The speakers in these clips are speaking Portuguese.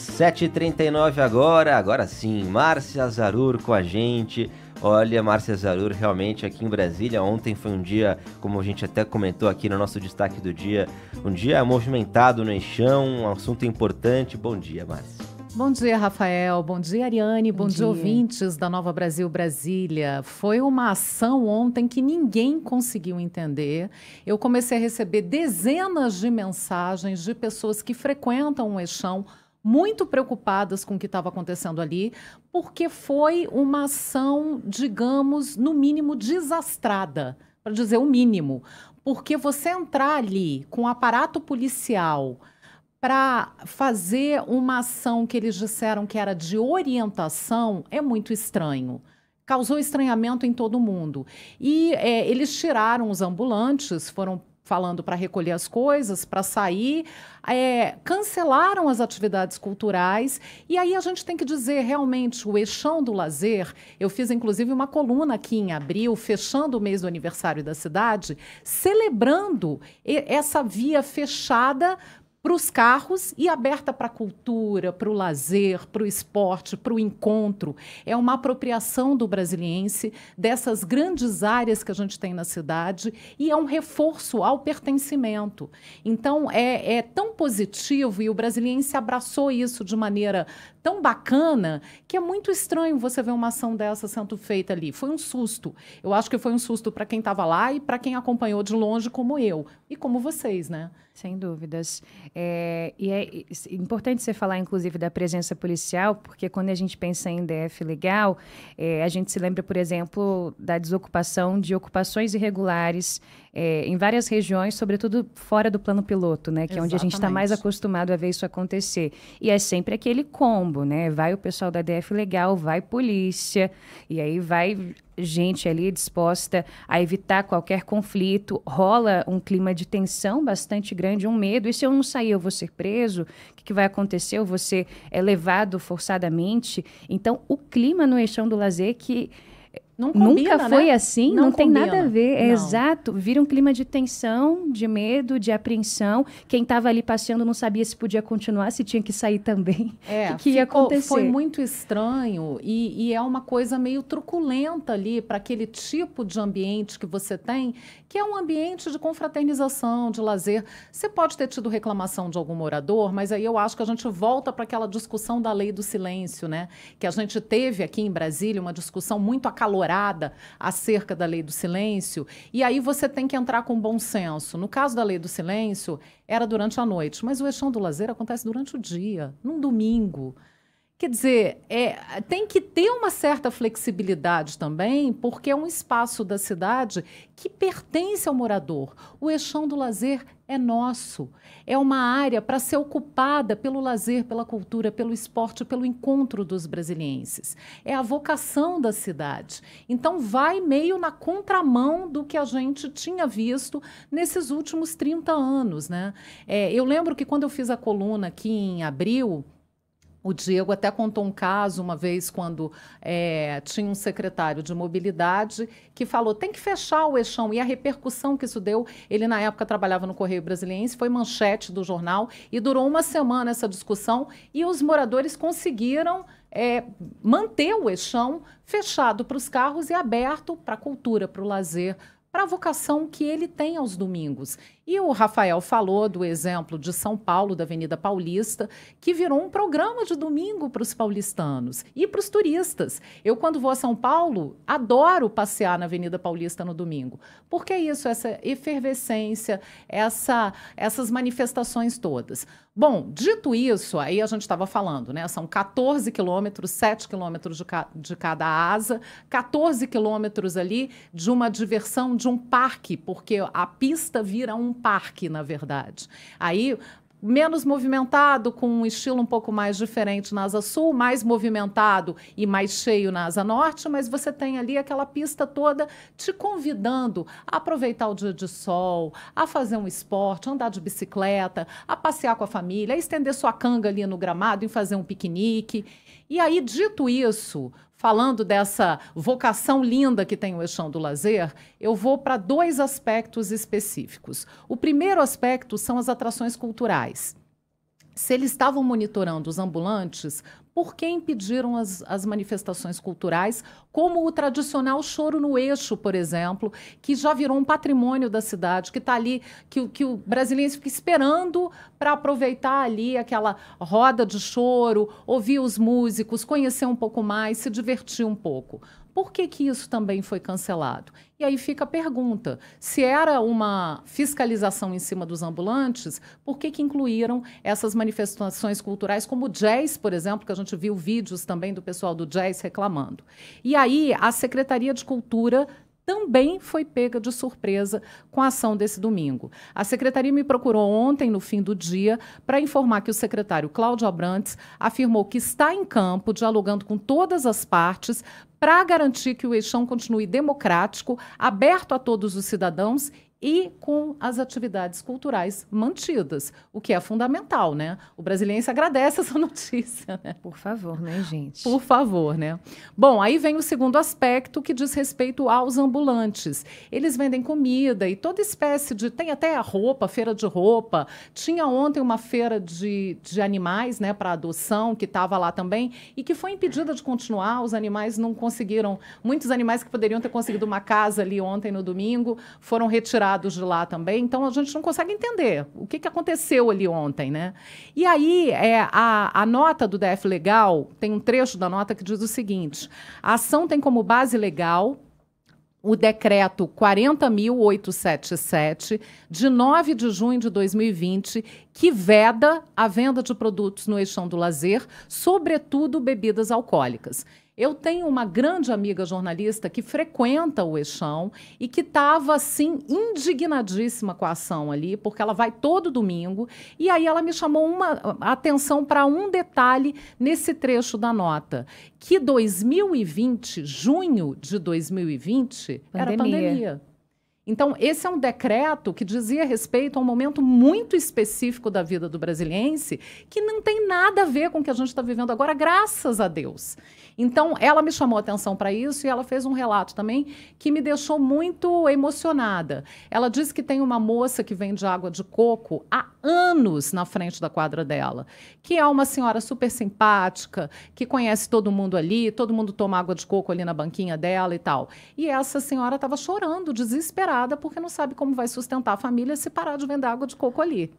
7h39 agora, agora sim, Márcia Zarur com a gente. Olha, Márcia Zarur, realmente aqui em Brasília, ontem foi um dia, como a gente até comentou aqui no nosso destaque do dia, um dia movimentado no Eixão um assunto importante. Bom dia, Márcia. Bom dia, Rafael. Bom dia, Ariane. Bom, Bom dia. dia, ouvintes da Nova Brasil Brasília. Foi uma ação ontem que ninguém conseguiu entender. Eu comecei a receber dezenas de mensagens de pessoas que frequentam o Eixão muito preocupadas com o que estava acontecendo ali, porque foi uma ação, digamos, no mínimo desastrada, para dizer o mínimo. Porque você entrar ali com o aparato policial para fazer uma ação que eles disseram que era de orientação é muito estranho causou estranhamento em todo mundo. E é, eles tiraram os ambulantes, foram falando para recolher as coisas, para sair, é, cancelaram as atividades culturais. E aí a gente tem que dizer realmente o eixão do lazer. Eu fiz inclusive uma coluna aqui em abril, fechando o mês do aniversário da cidade, celebrando essa via fechada para os carros e aberta para a cultura, para o lazer, para o esporte, para o encontro. É uma apropriação do brasiliense dessas grandes áreas que a gente tem na cidade e é um reforço ao pertencimento. Então, é, é tão positivo e o brasiliense abraçou isso de maneira tão bacana que é muito estranho você ver uma ação dessa sendo feita ali. Foi um susto. Eu acho que foi um susto para quem estava lá e para quem acompanhou de longe, como eu e como vocês, né? Sem dúvidas. É, e é, é importante você falar, inclusive, da presença policial, porque quando a gente pensa em DF legal, é, a gente se lembra, por exemplo, da desocupação de ocupações irregulares é, em várias regiões, sobretudo fora do plano piloto, né? Que Exatamente. é onde a gente está mais acostumado a ver isso acontecer. E é sempre aquele combo combo, né? Vai o pessoal da DF Legal, vai polícia, e aí vai gente ali disposta a evitar qualquer conflito, rola um clima de tensão bastante grande, um medo. E se eu não sair, eu vou ser preso? O que, que vai acontecer? Eu vou ser é, levado forçadamente? Então, o clima no eixão do lazer que não combina, Nunca né? foi né? assim, não, não tem nada a ver. É exato. Vira um clima de tensão, de medo, de apreensão. Quem estava ali passeando não sabia se podia continuar, se tinha que sair também. É, o que, ia ficou, acontecer? Foi muito estranho e, e, é uma coisa meio truculenta ali para aquele tipo de ambiente que você tem, que é um ambiente de confraternização, de lazer. Você pode ter tido reclamação de algum morador, mas aí eu acho que a gente volta para aquela discussão da lei do silêncio, né? Que a gente teve aqui em Brasília uma discussão muito acalorada acerca da lei do silêncio, e aí você tem que entrar com bom senso. No caso da lei do silêncio, era durante a noite, mas o eixão do lazer acontece durante o dia, num domingo. Quer dizer, é, tem que ter uma certa flexibilidade também, porque é um espaço da cidade que pertence ao morador. O eixão do lazer é nosso. É uma área para ser ocupada pelo lazer, pela cultura, pelo esporte, pelo encontro dos brasilienses. É a vocação da cidade. Então, vai meio na contramão do que a gente tinha visto nesses últimos 30 anos. Né? É, eu lembro que quando eu fiz a coluna aqui em abril o Diego até contou um caso uma vez quando é, tinha um secretário de mobilidade que falou tem que fechar o eixão e a repercussão que isso deu. Ele na época trabalhava no Correio Brasiliense, foi manchete do jornal e durou uma semana essa discussão e os moradores conseguiram é, manter o eixão fechado para os carros e aberto para a cultura, para o lazer, para a vocação que ele tem aos domingos. E o Rafael falou do exemplo de São Paulo, da Avenida Paulista, que virou um programa de domingo para os paulistanos e para os turistas. Eu, quando vou a São Paulo, adoro passear na Avenida Paulista no domingo. Porque é isso, essa efervescência, essa, essas manifestações todas. Bom, dito isso, aí a gente estava falando, né? São 14 quilômetros, 7 quilômetros de, ca de cada asa, 14 quilômetros ali de uma diversão, de um parque, porque a pista vira um parque, na verdade. Aí menos movimentado, com um estilo um pouco mais diferente na asa sul, mais movimentado e mais cheio na asa norte, mas você tem ali aquela pista toda te convidando a aproveitar o dia de sol, a fazer um esporte, andar de bicicleta, a passear com a família, a estender sua canga ali no gramado e fazer um piquenique. E aí, dito isso, falando dessa vocação linda que tem o Eixão do Lazer, eu vou para dois aspectos específicos. O primeiro aspecto são as atrações culturais. Se eles estavam monitorando os ambulantes, por que impediram as, as manifestações culturais, como o tradicional choro no eixo, por exemplo, que já virou um patrimônio da cidade, que está ali, que, que o brasileiro fica esperando para aproveitar ali aquela roda de choro, ouvir os músicos, conhecer um pouco mais, se divertir um pouco. Por que, que isso também foi cancelado? E aí fica a pergunta: se era uma fiscalização em cima dos ambulantes, por que, que incluíram essas manifestações culturais, como o jazz, por exemplo, que a gente viu vídeos também do pessoal do jazz reclamando? E aí a Secretaria de Cultura também foi pega de surpresa com a ação desse domingo. A secretaria me procurou ontem, no fim do dia, para informar que o secretário Cláudio Abrantes afirmou que está em campo, dialogando com todas as partes, para garantir que o eixão continue democrático, aberto a todos os cidadãos e com as atividades culturais mantidas, o que é fundamental, né? O brasileiro agradece essa notícia, né? Por favor, né, gente? Por favor, né? Bom, aí vem o segundo aspecto que diz respeito aos ambulantes. Eles vendem comida e toda espécie de. Tem até a roupa, feira de roupa. Tinha ontem uma feira de, de animais, né, para adoção, que estava lá também e que foi impedida de continuar. Os animais não conseguiram. Muitos animais que poderiam ter conseguido uma casa ali ontem no domingo foram retirados dados de lá também, então a gente não consegue entender o que, que aconteceu ali ontem, né? E aí, é, a, a nota do DF Legal, tem um trecho da nota que diz o seguinte, a ação tem como base legal o decreto 40.877, de 9 de junho de 2020, que veda a venda de produtos no eixão do lazer, sobretudo bebidas alcoólicas. Eu tenho uma grande amiga jornalista que frequenta o Eixão e que estava, assim, indignadíssima com a ação ali, porque ela vai todo domingo. E aí ela me chamou uma a atenção para um detalhe nesse trecho da nota, que 2020, junho de 2020, pandemia. era pandemia. Então, esse é um decreto que dizia respeito a um momento muito específico da vida do brasiliense, que não tem nada a ver com o que a gente está vivendo agora, graças a Deus. Então, ela me chamou a atenção para isso e ela fez um relato também que me deixou muito emocionada. Ela disse que tem uma moça que vende água de coco há anos na frente da quadra dela, que é uma senhora super simpática, que conhece todo mundo ali, todo mundo toma água de coco ali na banquinha dela e tal. E essa senhora estava chorando, desesperada, porque não sabe como vai sustentar a família se parar de vender água de coco ali.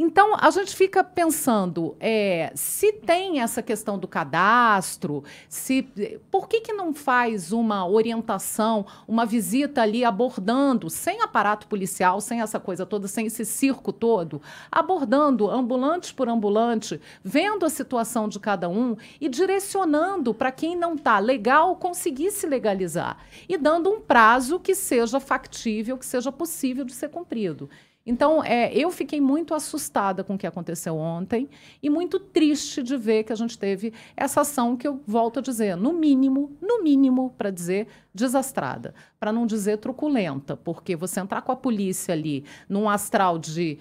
Então, a gente fica pensando, é, se tem essa questão do cadastro, se por que, que não faz uma orientação, uma visita ali abordando, sem aparato policial, sem essa coisa toda, sem esse circo todo, abordando ambulante por ambulante, vendo a situação de cada um e direcionando para quem não está legal conseguir se legalizar e dando um prazo que seja factível, que seja possível de ser cumprido. Então, é, eu fiquei muito assustada com o que aconteceu ontem e muito triste de ver que a gente teve essa ação que eu volto a dizer, no mínimo, no mínimo, para dizer, desastrada, para não dizer truculenta, porque você entrar com a polícia ali num astral de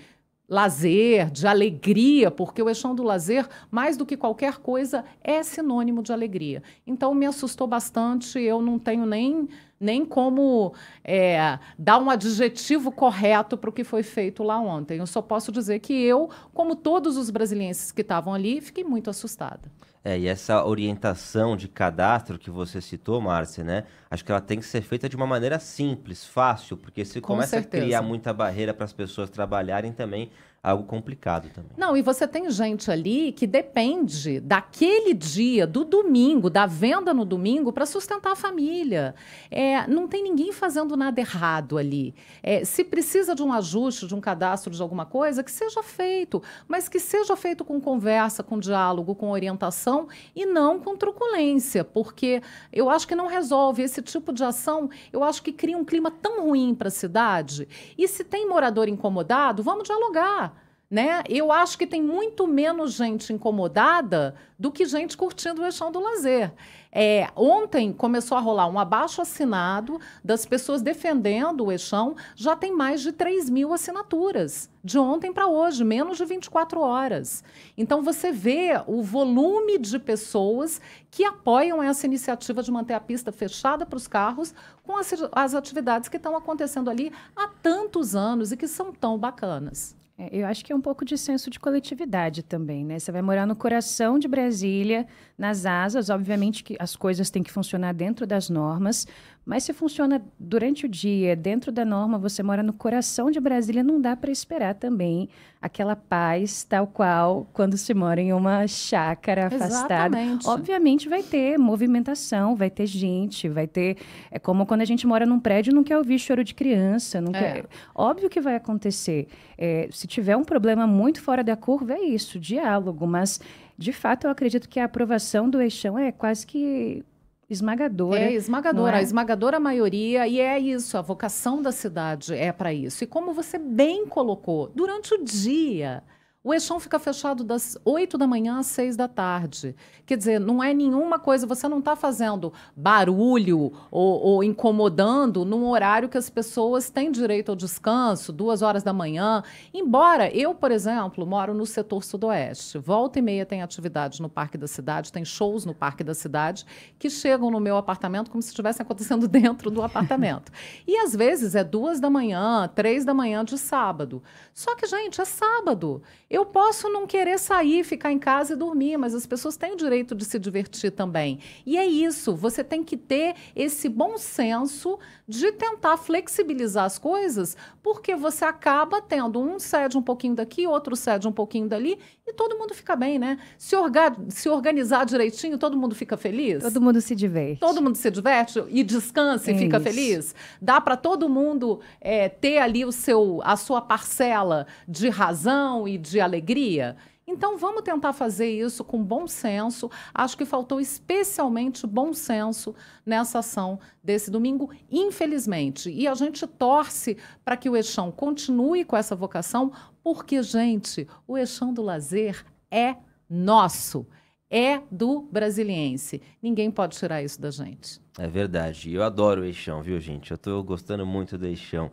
lazer, de alegria, porque o eixão do lazer, mais do que qualquer coisa, é sinônimo de alegria. Então me assustou bastante, eu não tenho nem nem como é, dar um adjetivo correto para o que foi feito lá ontem. Eu só posso dizer que eu, como todos os brasileiros que estavam ali, fiquei muito assustada. É, e essa orientação de cadastro que você citou, Márcia, né? Acho que ela tem que ser feita de uma maneira simples, fácil, porque se Com começa certeza. a criar muita barreira para as pessoas trabalharem também, algo complicado também. Não, e você tem gente ali que depende daquele dia, do domingo, da venda no domingo, para sustentar a família. É, não tem ninguém fazendo nada errado ali. É, se precisa de um ajuste, de um cadastro, de alguma coisa, que seja feito, mas que seja feito com conversa, com diálogo, com orientação e não com truculência, porque eu acho que não resolve esse tipo de ação. Eu acho que cria um clima tão ruim para a cidade. E se tem morador incomodado, vamos dialogar né? Eu acho que tem muito menos gente incomodada do que gente curtindo o eixão do lazer. É, ontem começou a rolar um abaixo assinado das pessoas defendendo o eixão. Já tem mais de 3 mil assinaturas de ontem para hoje, menos de 24 horas. Então você vê o volume de pessoas que apoiam essa iniciativa de manter a pista fechada para os carros com as, as atividades que estão acontecendo ali há tantos anos e que são tão bacanas. É, eu acho que é um pouco de senso de coletividade também, né? Você vai morar no coração de Brasília, nas asas, obviamente que as coisas têm que funcionar dentro das normas, mas se funciona durante o dia, dentro da norma, você mora no coração de Brasília, não dá para esperar também aquela paz tal qual quando se mora em uma chácara afastada. Exatamente. Obviamente vai ter movimentação, vai ter gente, vai ter. É como quando a gente mora num prédio não quer ouvir choro de criança, não é. quer. Óbvio que vai acontecer. É, se tiver um problema muito fora da curva, é isso, diálogo, mas de fato, eu acredito que a aprovação do Eixão é quase que esmagadora. É esmagadora, é? a esmagadora maioria, e é isso, a vocação da cidade é para isso. E como você bem colocou, durante o dia, o Eixão fica fechado das 8 da manhã às 6 da tarde. Quer dizer, não é nenhuma coisa, você não está fazendo barulho ou, ou, incomodando num horário que as pessoas têm direito ao descanso, duas horas da manhã. Embora eu, por exemplo, moro no setor sudoeste. Volta e meia tem atividade no Parque da Cidade, tem shows no Parque da Cidade que chegam no meu apartamento como se estivessem acontecendo dentro do apartamento. e às vezes é duas da manhã, três da manhã de sábado. Só que, gente, é sábado. Eu posso não querer sair, ficar em casa e dormir, mas as pessoas têm o direito de se divertir também. E é isso, você tem que ter esse bom senso de tentar flexibilizar as coisas, porque você acaba tendo um cede um pouquinho daqui, outro cede um pouquinho dali, e todo mundo fica bem, né? Se, orga se organizar direitinho, todo mundo fica feliz. Todo mundo se diverte. Todo mundo se diverte e descansa é e fica isso. feliz. Dá para todo mundo é, ter ali o seu, a sua parcela de razão e de de alegria? Então vamos tentar fazer isso com bom senso. Acho que faltou especialmente bom senso nessa ação desse domingo, infelizmente. E a gente torce para que o Eixão continue com essa vocação, porque, gente, o Eixão do Lazer é nosso, é do brasiliense. Ninguém pode tirar isso da gente. É verdade. Eu adoro o Eixão, viu, gente? Eu estou gostando muito do Eixão.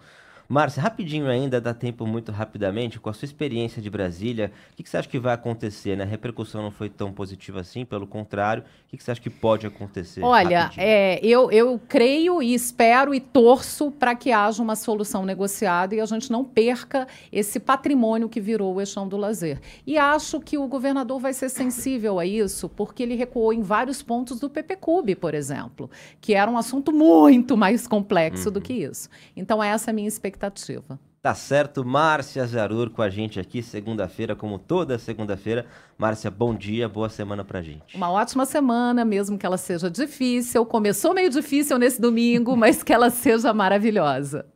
Márcia, rapidinho ainda, dá tempo muito rapidamente, com a sua experiência de Brasília, o que, que, você acha que vai acontecer? Né? A repercussão não foi tão positiva assim, pelo contrário, o que, que você acha que pode acontecer? Olha, é, eu, eu creio e espero e torço para que haja uma solução negociada e a gente não perca esse patrimônio que virou o eixão do lazer. E acho que o governador vai ser sensível a isso, porque ele recuou em vários pontos do PP Cube, por exemplo, que era um assunto muito mais complexo uhum. do que isso. Então, essa é a minha expectativa expectativa. Tá certo, Márcia Zarur com a gente aqui segunda-feira, como toda segunda-feira. Márcia, bom dia, boa semana pra gente. Uma ótima semana, mesmo que ela seja difícil. Começou meio difícil nesse domingo, mas que ela seja maravilhosa.